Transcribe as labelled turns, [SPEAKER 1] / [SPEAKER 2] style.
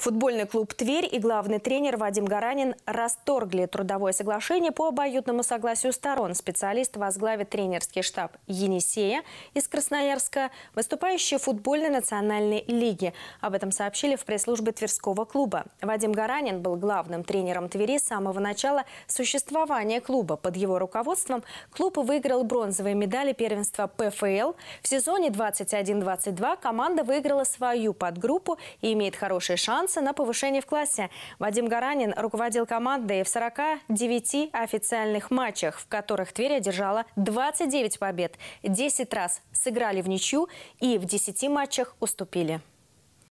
[SPEAKER 1] Футбольный клуб «Тверь» и главный тренер Вадим Гаранин расторгли трудовое соглашение по обоюдному согласию сторон. Специалист возглавит тренерский штаб «Енисея» из Красноярска, выступающий в футбольной национальной лиге. Об этом сообщили в пресс-службе Тверского клуба. Вадим Гаранин был главным тренером «Твери» с самого начала существования клуба. Под его руководством клуб выиграл бронзовые медали первенства ПФЛ. В сезоне 21-22 команда выиграла свою подгруппу и имеет хорошие шансы шансы на повышение в классе. Вадим Гаранин руководил командой в 49 официальных матчах, в которых Тверь одержала 29 побед. 10 раз сыграли в ничью и в 10 матчах уступили.